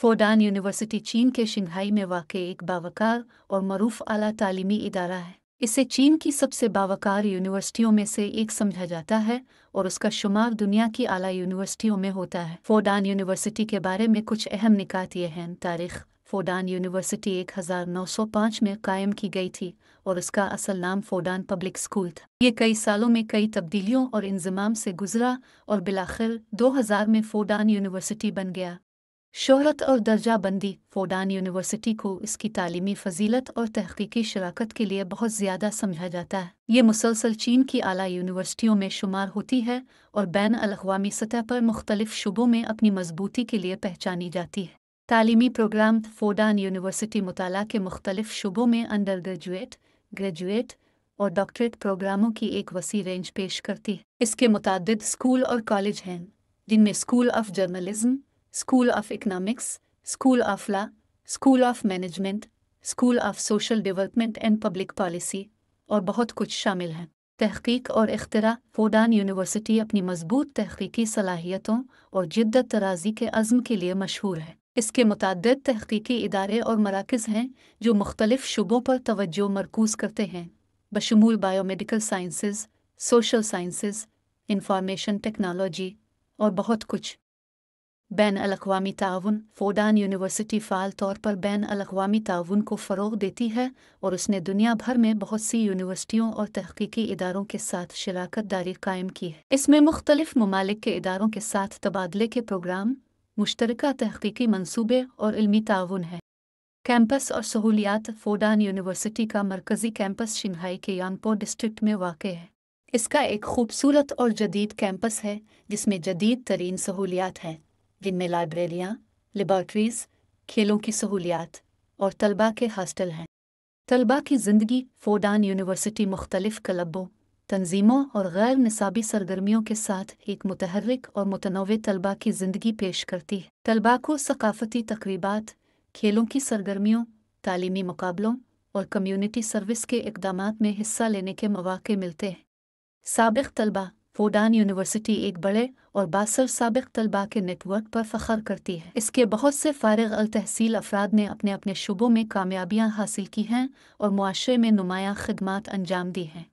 फोडान university चीन के Shanghai में वाक़ एक बावकार और मरूफ आला तालीमी इदारा है इसे चीन की सबसे बावकार यूनिवर्सिटियों में से एक समझा जाता है और उसका शुमार दुनिया की आला यूनिवर्सिटियों में होता है फोडान यूनिवर्सिटी के बारे में कुछ अहम निकात ये हैं तारीख़ फोडान यूनिवर्सिटी 1905 में कायम की गई थी और इसका असल नाम फोडान पब्लिक स्कूल था ये कई सालों में कई तब्दीलियों और इंजमाम से गुजरा और बिलाखिर 2000 में फोडान यूनिवर्सिटी बन गया शोहरत और दर्जा बंदी फोडान यूनिवर्सिटी को इसकी तालीमी फजीलत और तहकीकी शराकत के लिए बहुत ज़्यादा समझा जाता है ये मुसलसल चीन की आला यूनिवर्सिटियों में शुमार होती है और बैन अलावी सतह पर मुख्तलिफ शुबों में अपनी मजबूती के लिए पहचानी जाती है तालीमी प्रोग्राम फोडान यूनिवर्सिटी मुताला के मुख्तलिफ शुबों में अंडर ग्रेजुएट ग्रेजुएट और डॉक्टरेट प्रोग्रामों की एक वसी रेंज पेश करती है इसके मुतद स्कूल और कॉलेज हैं जिनमें school of journalism School of Economics, School of Law, School of Management, school of social development and public policy और बहुत कुछ शामिल हैं तहकीक और अख्तरा फोडान यूनिवर्सिटी अपनी मजबूत तहकीकी सलाहियतों और जिद्दत तराजी के अज़म के लिए मशहूर है इसके मुतद तहकीकी इदारे और मराकज़ हैं जो मुख्तलिफ शुबों पर तोज्जो मरकूज करते हैं बशमूल biomedical sciences social sciences information technology और बहुत कुछ बैन अलावा ताउन फोडान यूनिवर्सिटी फ़ाल तौर पर बैन अलावा ताउन को फ़रोग देती है और उसने दुनिया भर में बहुत सी यूनिवर्सिटियों और तहकीकी इदारों के साथ शराकत दारी कायम की है इसमें मुख्तलिफ ममालिक के इदारों के साथ तबादले के प्रोग्राम मुश्तरक तहकीकी मनसूबे और इलमी ताउन है कैंपस और सहूलियात फोडान यूनिवर्सिटी का मरकज़ी कैंपस शंघाई के यानपो डिस्ट्रिक्ट में वाक़ है इसका एक खूबसूरत और जदीद कैंपस है जिसमें जदीद तरीन सहूलियात हैं जिनमें लाइब्रेरियाँ लेबॉर्ट्रीज खेलों की सहूलियात और तलबा के हॉस्टल हैं तलबा की ज़िंदगी फोडान यूनिवर्सिटी मुख्तलिफ़ क्लबों तंजीमों और गैर निसाबी सरगर्मियों के साथ एक मतहरक और मुतनव तलबा की ज़िंदगी पेश करती है तलबा को सकाफती तकरीबात खेलों की सरगर्मियों तालीमी मुकाबलों और कम्यूनिटी सर्विस के इकदाम में हिस्सा लेने के मौाक़े मिलते हैं सबक तलबा फोडान यूनिवर्सिटी एक बड़े और बासर सबक तलबा के नेटवर्क पर फ़खर करती है इसके बहुत से फ़ारग अल तहसील अफराद ने अपने अपने शुबों में कामयाबियां हासिल की हैं और माशरे में नुमाया खदमात अंजाम दी हैं